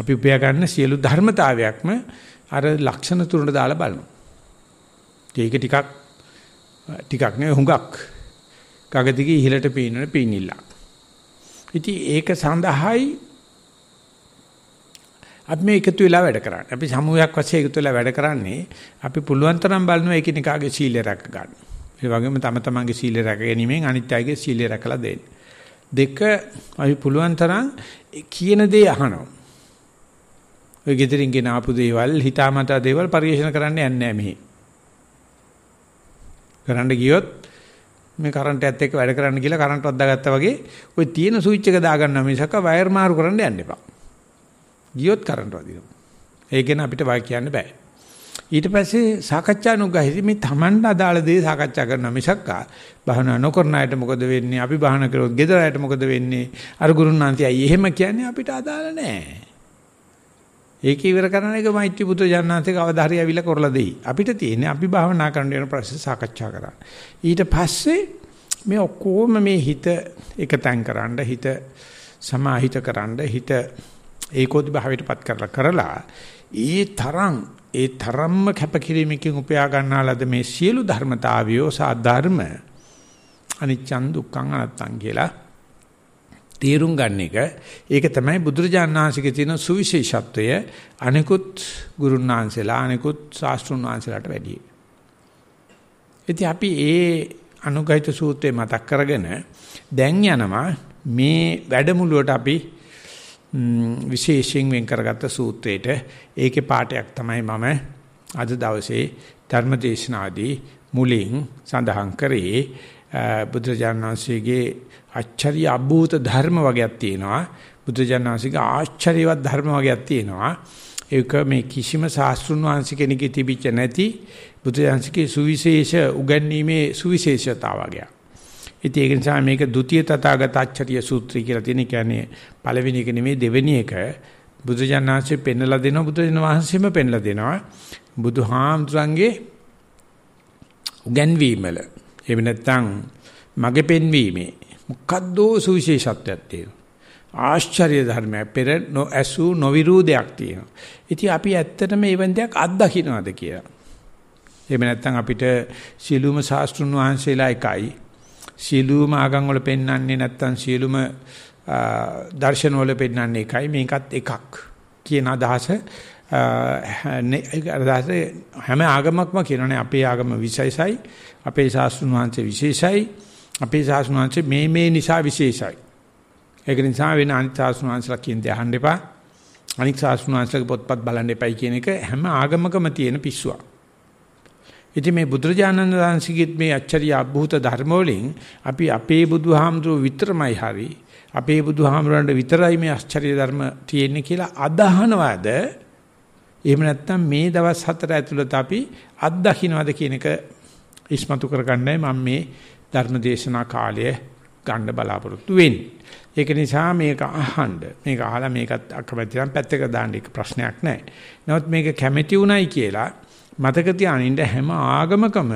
අපි උපයා ගන්න සියලු ධර්මතාවයක්ම අර ලක්ෂණ තුනට දාලා බලනවා. ඒක ටිකක් ටිකක් නෙවෙයි හුඟක්. කගදිගේ ඉහළට පේනන පීනිල්ල. ඉතින් ඒක සඳහායි අපි මේ එකතු වෙලා වැඩ කරන්නේ. අපි සමුහයක් වශයෙන් එකතු වෙලා වැඩ කරන්නේ අපි පුළුවන් තරම් බලනවා එකිනෙකාගේ සීලය රැක ගන්න. ඒ වගේම තම තමන්ගේ සීලය රැක ගැනීමෙන් අනිත් අයගේ සීලය රැකලා දෙන්න. දෙක අපි පුළුවන් තරම් කියන දේ අහනවා. ඔය gedirin ගෙන ආපු දේවල් හිතාමතා දේවල් පරිශන කරන්න යන්නේ නැහැ මෙහි. කරන්න ගියොත් මේ කරන්ට් එකත් එක්ක වැඩ කරන්න කියලා කරන්ට් වද්දාගත්තා වගේ ඔය තියෙන ස්විච් එක දාගන්න මිසක වයර් මාරු කරන්න යන්න එපා. ගියොත් කරන්ට් වදිනවා. ඒක ගැන අපිට වාක් කියන්න බෑ. ඊට පස්සේ සාකච්ඡානුග්‍රහයේදී මේ Tamanට අදාළ දේ සාකච්ඡා කරන මිසක් බහන නොකරන අයට මොකද වෙන්නේ අපි බහන කළොත් gedara අයට මොකද වෙන්නේ අර ගුරුනාන්ති අය එහෙම කියන්නේ අපිට අදාළ නෑ ඒක ඉවර කරන එක මෛත්‍රී පුත්‍ර ජානනාථේ කවදා හරි ඇවිල්ලා කරලා දෙයි. අපිට තියෙන්නේ අපි භාවනා කරන්න යන ප්‍රශ්න සාකච්ඡා කරන්න. ඊට පස්සේ මේ ඔක්කොම මේ හිත එකතෙන් කරන්න හිත සමාහිත කරන්න හිත ඒකෝදි භාවයටපත් කරලා කරලා ඒ තරම් ඒ තරම්ම කැපකිරීමකින් උපයා ගන්නාලද මේ සියලු ධර්මතාවයෝ සාධර්ම අනිච්චන් දුක්ඛං අනත්තං කියලා තේරුම් ගන්න එක ඒක තමයි බුදුරජාණන් වහන්සේගේ තියෙන සුවිශේෂත්වය අනිකුත් ගුරුන් වහන්සේලා අනිකුත් ශාස්ත්‍රුන් වහන්සේලාට වැඩියි. ඉතින් අපි ඒ අනුගහිත සූත්‍රය මතක් කරගෙන දැන් යනවා මේ වැඩමුළුවට අපි විශේෂයෙන් වෙන් කරගත්ත සූත්‍රයට ඒකේ පාඩයක් තමයි මම අද දවසේ ධර්මදේශනාදී මුලින් සඳහන් කරේ බුදුරජාණන් වහන්සේගේ අච්චරිය අභූත ධර්ම වගේක් තියෙනවා. බුදුරජාණන් වහන්සේගේ ආශ්චර්යවත් ධර්ම වගේක් තියෙනවා. ඒක මේ කිසිම ශාස්ත්‍රුන් වහන්සේ කෙනෙකුගේ තිබිච්ච නැති බුදුරජාණන්ගේ සුවිශේෂ උගන්වීමේ සුවිශේෂතාවය. ඉතින් ඒක නිසා මේක ဒုတိ ය තථාගත අච්චරිය සූත්‍රය කියලා තියෙන කියන්නේ පළවෙනි එක නෙමෙයි දෙවෙනි එක. බුදුජානනාංශයෙන් පෙන්වලා දෙනවා බුදුරජාණන් වහන්සේම පෙන්වලා දෙනවා. බුදුහාමුදුරන්ගේ උගන්වීමල එහෙම නැත්නම් මගේ පෙන්වීමේ මොකද්දෝ සුවිශේෂත්වයක් තියෙනවා. ආශ්චර්ය ධර්මයක් පෙර නොඇසු නොවිරූදයක් තියෙනවා. ඉතින් අපි ඇත්තටම එවන් දෙයක් අත්දකින්නද කියලා. එහෙම නැත්නම් අපිට සීලුම ශාස්ත්‍රුන් වහන්සේලා එකයි සීලුම ආගම් වල පෙන්වන්නේ නැත්නම් සීලුම දර්ශන වල පෙන්වන්නේ එකයි මේකත් එකක් කියන අදහස හැම ආගමක්ම කියනනේ අපේ ආගම විශේෂයි අපේ ශාස්ත්‍රඥ වහන්සේ විශේෂයි අපේ ශාස්ත්‍රඥ වහන්සේ මේ මේ නිසා විශේෂයි ඒක නිසා වෙන අනිත් ශාස්ත්‍රඥ වහන්සලා කියන්නේ අහන්න එපා අනිත් ශාස්ත්‍රඥ වහන්සලගේ පොත්පත් බලන්න එපයි කියන එක හැම ආගමකම තියෙන පිස්සුවක් ඉතින් මේ බුදුරජාණන් වහන්සේගෙත් මේ අච්චරිය අභූත ධර්ම වලින් අපි අපේ බුදුහාමුදුරුව විතරමයි හරි අපේ බුදුහාමුදුරන්ට විතරයි මේ ආශ්චර්ය ධර්ම තියෙන්නේ කියලා අදහනවාද එහෙම නැත්නම් මේ දවස් හතර ඇතුළත අපි අත් දකින්නවද කියන එක ඉස්මතු කරගන්නයි මම මේ ධර්ම දේශනා කාලය ගන්න බලාපොරොත්තු වෙන්නේ. ඒක නිසා මේක අහන්න මේක අහලා මේකත් අකමැති නම් පැත්තක දාන්න එක ප්‍රශ්නයක් නැහැ. නමුත් මේක කැමැති උණයි කියලා මතක තියානින්න හැම ආගමකම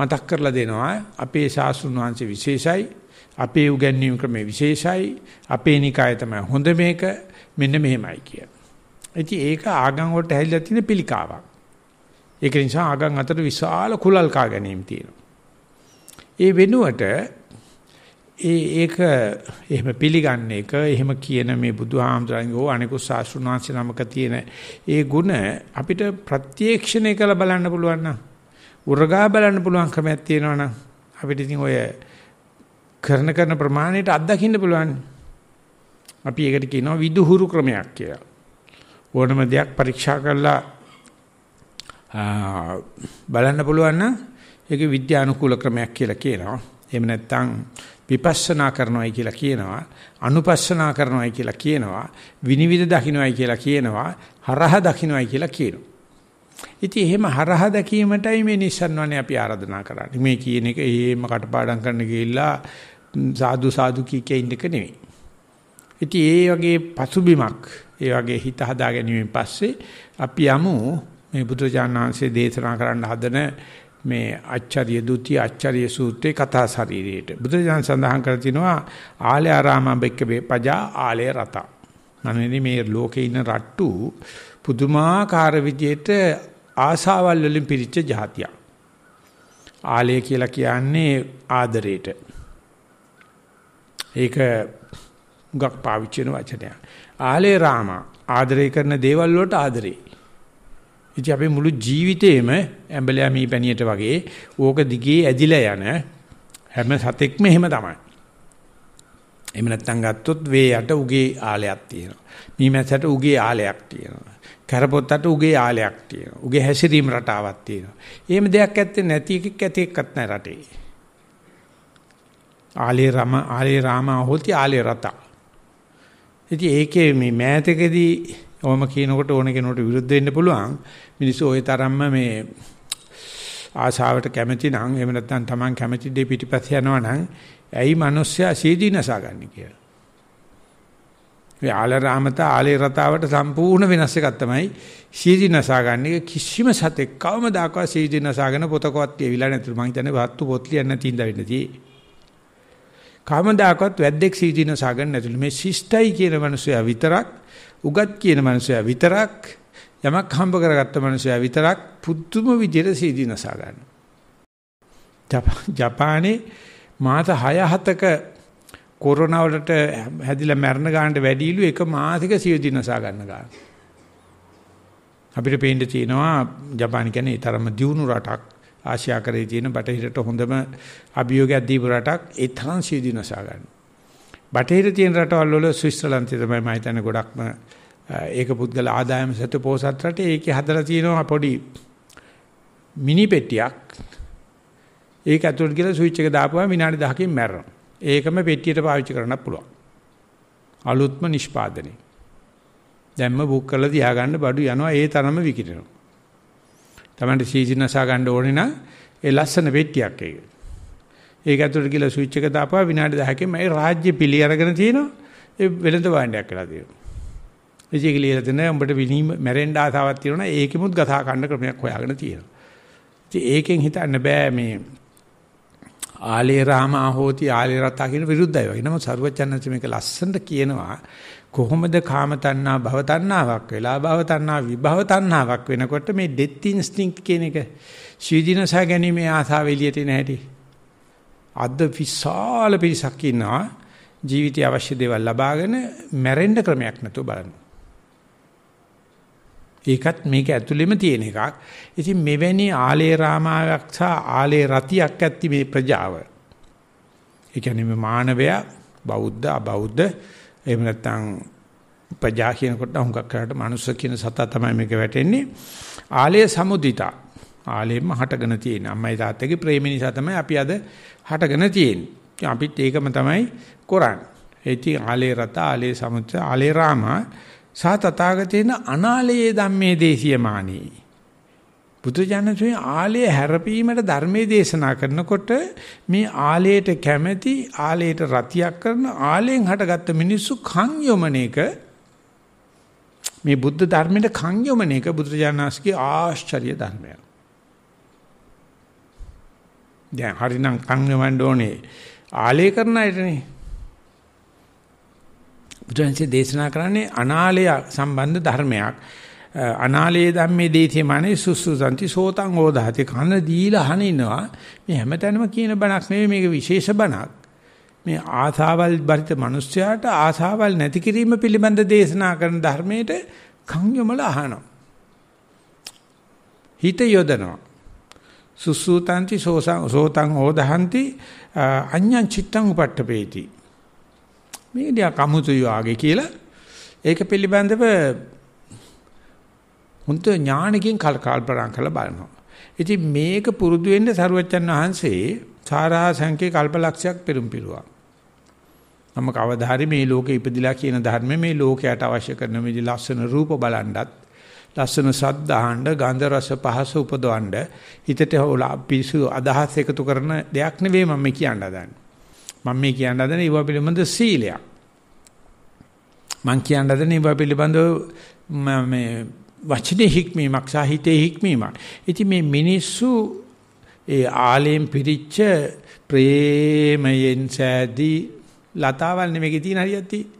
මතක් කරලා දෙනවා අපේ ශාස්ත්‍රුන් වහන්සේ විශේෂයි අපේ උගන්වීම් ක්‍රමේ විශේෂයි අපේ නිකාය තමයි හොඳ මේක මෙන්න මෙහෙමයි කියලා. ඉතින් ඒක ආගම් වලට ඇහිලා තියෙන පිළිකාවක්. ඒක නිසා ආගම් අතර විශාල කුලල්කා ගැනීම තියෙනවා. ඒ වෙනුවට ඒ ඒක එහෙම පිළිගන්න එක එහෙම කියන මේ බුදුහාමුදුරන්ගේ ඕ අනිකුත් ශාස්ත්‍රුන් වහන්සේ නමක තියෙන ඒ ಗುಣ අපිට ප්‍රත්‍යක්ෂණය කරලා බලන්න පුළුවන් නම් උරගා බලන්න පුළුවන් ක්‍රමයක් තියෙනවා නම් අපිට ඉතින් ඔය කරන කරන ප්‍රමාණයට අත්දකින්න පුළුවන්. අපි ඒකට කියනවා විදුහුරු ක්‍රමයක් කියලා. ඕනම දෙයක් පරීක්ෂා කරලා බලන්න පුළුවන් නම් ඒක විද්‍යානුකූල ක්‍රමයක් කියලා කියනවා. එහෙම නැත්නම් විපස්සනා කරනවායි කියලා කියනවා. අනුපස්සනා කරනවායි කියලා කියනවා. විනිවිද දකින්නයි කියලා කියනවා. හරහ දකින්නයි කියලා කියනවා. ඉතින් එහෙම හරහ දැකීමටයි මේ නිසන්වනේ අපි ආරාධනා කරන්නේ. මේ කියන එක එහෙම කටපාඩම් කරන්න ගිහිල්ලා සාදු සාදු කීකේ ඉන්නක නෙමෙයි. ඉතින් ඒ වගේ පසුබිමක් ඒ වගේ හිත හදා ගැනීමෙන් පස්සේ අපි යමු මේ බුදුචානන්සේ දේශනා කරන්න හදන මේ අච්චරිය ဒုတိ ය අච්චරිය සූත්‍රේ කතා ශරීරයට බුදුචානන් සඳහන් කර තිනවා ආලේ ආරාමබෙක්ක පජා ආලේ රත මන්නේ මේ ලෝකේ ඉන්න රට්ටු පුදුමාකාර විදියට ආසාවල් වලින් පිරිච්ච જાතියක් ආලය කියලා කියන්නේ ආදරේට ඒක හුඟක් පාවිච්චි වෙන වචනයක්. ආලේ රාම ආදරය කරන දේවල් වලට ආදරේ. ඉතින් අපේ මුළු ජීවිතේම ඇඹලයා මේ පැණියට වගේ ඕක දිගේ ඇදිලා යන හැම සතෙක්ම එහෙම තමයි. එහෙම නැත්නම් ගත්තොත් වේ යට උගේ ආලයක් තියෙනවා. මීමැසට උගේ ආලයක් තියෙනවා. කරපොත්තට උගේ ආලයක් තියෙනවා. උගේ හැසිරීම රටාවක් තියෙනවා. එහෙම දෙයක් ඇත්තේ නැති එකක් ඇති එකක් නැහැ රටේ. ආලේ රම ආලේ රාම හොති ආලේ රතා ඉතින් ඒකේ මේ මෑතකදී ඔහම කියනකොට ඕන කෙනෙකුට විරුද්ධ වෙන්න පුළුවන්. මිනිස්සු ওই තරම්ම මේ ආශාවට කැමති නම් එහෙම නැත්නම් Taman කැමති දේ පිටිපස්ස යනවා නම් ඇයි මිනිස්සයා සීදීනසා ගන්න කියලා. ඒ ආලරාමත ආලේ රතාවට සම්පූර්ණ වෙනස් එකක් තමයි සීදීනසා ගන්න එක කිසිම සතෙක් කවමදාකවත් සීදීනසාගෙන පොතකවත් කියවිලා නැතුව මං හිතන්නේ වාත්තු පොත් ලියන්න තියෙන දවෙන්නේ. කවමදාකවත් වැද්දෙක් සීදීන සාගන්න නැතුළු මේ ශිෂ්ටයි කියන මිනිසයා විතරක් උගත් කියන මිනිසයා විතරක් යමක් හම්බ කරගත්ත මිනිසයා විතරක් පුදුම විදිහට සීදීන සාගන්න. ජපානයේ මාස 6-7ක කොරෝනා වලට හැදිලා මැරෙන ගානට වැඩිලු එක මාසික සීදීන සාගන්න ගන්න. අපිට පේන්න තියෙනවා ජපාන කියන්නේ තරම දියුණු රටක් ආසියා කරේ තියෙන බටහිරට හොඳම අභියෝගයක් දීපු රටක් ඒ තරම් සීදීනසා ගන්න. බටහිර තියෙන රටවල් වල ස්විස්තරලන්තය තමයි මම හිතන්නේ ගොඩක්ම ඒක පුද්ගල ආදායම සතු පොසත් රටේ ඒකේ හදලා තියෙනවා පොඩි මිනි පෙට්ටියක්. ඒක ඇතුළට ගිහලා ස්විච් එක දාපුවම විනාඩි 10කින් මැරෙනවා. ඒකම පෙට්ටියට පාවිච්චි කරන්න පුළුවන්. අලුත්ම නිෂ්පාදනය. දැම්ම බුක් කරලා තියාගන්න බඩු යනවා ඒ තරම විකිරෙනවා. Tamanට සීසිනසා ගන්න ඕනේ නම් ඒ ලස්සන පෙට්ටියක් ඒක. ඒක ඇතුළට ගිහලා ස්විච් එක දාපුවා විනාඩි 10කින් මේ රාජ්‍ය පිළි අරගෙන තියෙනවා. ඒ වෙළඳ භාණ්ඩයක් වෙලා තියෙනවා. ඉතින් කියලා දෙන උඹට විනීම මැරෙන්න ආසාවක් තියෙනවා ඒකෙමුත් ගසා ගන්න ක්‍රමයක් හොයාගෙන තියෙනවා. ඉතින් ඒකෙන් හිතන්න බෑ මේ ආලේ රාමා හෝති ආලේ රතා කියන විරුද්ධයි වගේ. නමුත් සරුවචනන්සේ මේක ලස්සනට කියනවා කොහොමද කාම තණ්හා භව තණ්හාවක් වෙලා භව තණ්හා විභව තණ්හාවක් වෙනකොට මේ ඩෙත් ඉන්ස්ටින්ක්ට් කියන එක ශීදීනසා ගැනීමේ ආසාව එළියට එන හැටි. අද විශාල පිරිසක් ඉන්නවා ජීවිතය අවශ්‍ය දේවල් ලබාගෙන මැරෙන්න ක්‍රමයක් නැතුව බලනවා. ඒකත් මේක ඇතුළෙම තියෙන එකක්. ඉතින් මෙවැනි ආලේ රාමාවක් සහ ආලේ රතියක් ඇති මේ ප්‍රජාව. ඒ කියන්නේ මේ මානවයා බෞද්ධ අබෞද්ධ එහෙම නැත්නම් ප්‍රජා කියනකොට හුඟක් කරාට මනුස්ස කියන සතා තමයි මේක වැටෙන්නේ. ආලේ සමුදිතා. ආලේම හටගෙන තියෙන අම්මයි තාත්තගේ ප්‍රේම නිසා තමයි අපි අද හටගෙන තියෙන්නේ. අපිත් ඒකම තමයි කරන්නේ. ඒටි ආලේ රත ආලේ සමුදිත ආලේ රාමා සා තථාගතේන අනාලයේ ධම්මේ දේශියමානී. බුදුජානකේ ආලයේ හැරපීමට ධර්මයේ දේශනා කරනකොට මේ ආලයට කැමැති ආලයට රතියක් කරන ආලයෙන් හටගත්ත මිනිස්සු කන් යොමනේක මේ බුද්ධ ධර්මයට කන් යොමනේක බුදුජානකගේ ආශ්චර්ය ධර්මයක්. දැන් හරිනම් කන් යොමන්න ඕනේ ආලේ කරන අයටනේ. බුදුන්සේ දේශනා කරන්නේ අනාලය සම්බන්ධ ධර්මයක්. අනාලයේ ධම්මේ දේතිමානේ සුසුසන්ති සෝතං ඕදාති කන දීලා අහනිනවා. මේ හැමතැනම කියන බණක් නෙවෙයි මේක විශේෂ බණක්. මේ ආසාවල් බරිත මිනිස්යාට ආසාවල් නැති කිරීම පිළිබඳ දේශනා කරන ධර්මයේට කන් යොමලා අහනවා. හිත යොදනවා. සුසුතන්ති සෝතං ඕදහන්ති අඤ්ඤං චිත්තං උපට්ඨපේති මේක ටිකක් අමුතුයි ආගේ කියලා ඒක පිළිබඳව හොඳ ඥානකින් කල්පනා කරලා බලනවා. ඉතින් මේක පුරුදු වෙන්න සරුවච්චන් වහන්සේ සාරා සංකේ කල්පලක්ෂයක් පෙරම් පිරුවා. මම කවදා හරි මේ ලෝකේ ඉපදිලා කියන ධර්මයේ මේ ලෝකයට අවශ්‍ය කරන මේ ලස්සන රූප බලන්නත් ලස්සන සද්ද අහන්න ගන්ධ රස පහස උපදවන්න හිතට පිසු අදහස් එකතු කරන දෙයක් නෙවෙයි මම කියන්නේ. මම මේ කියන්න හදන ඒව පිළිබඳ සීලයක්. මම කියන්න හදන ඒව පිළිබඳ මේ වචනේ හික්මීමක් සාහිතේ හික්මීමක්. ඉතින් මේ මිනිස්සු ඒ ආලයෙන් පිරිච්ච ප්‍රේමයෙන් සෑදී ලතාවල් නෙමෙයි තියෙන හරියක් තියෙන්නේ.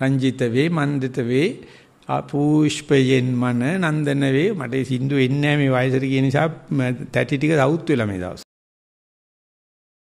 රංජිත වේ මන්දිත වේ අපූෂ්පයෙන් මන නන්දන වේ මට සින්දු එන්නේ නැහැ මේ වයසට ගිය නිසා තැටි ටික සවුත් වෙලා මේ දවස්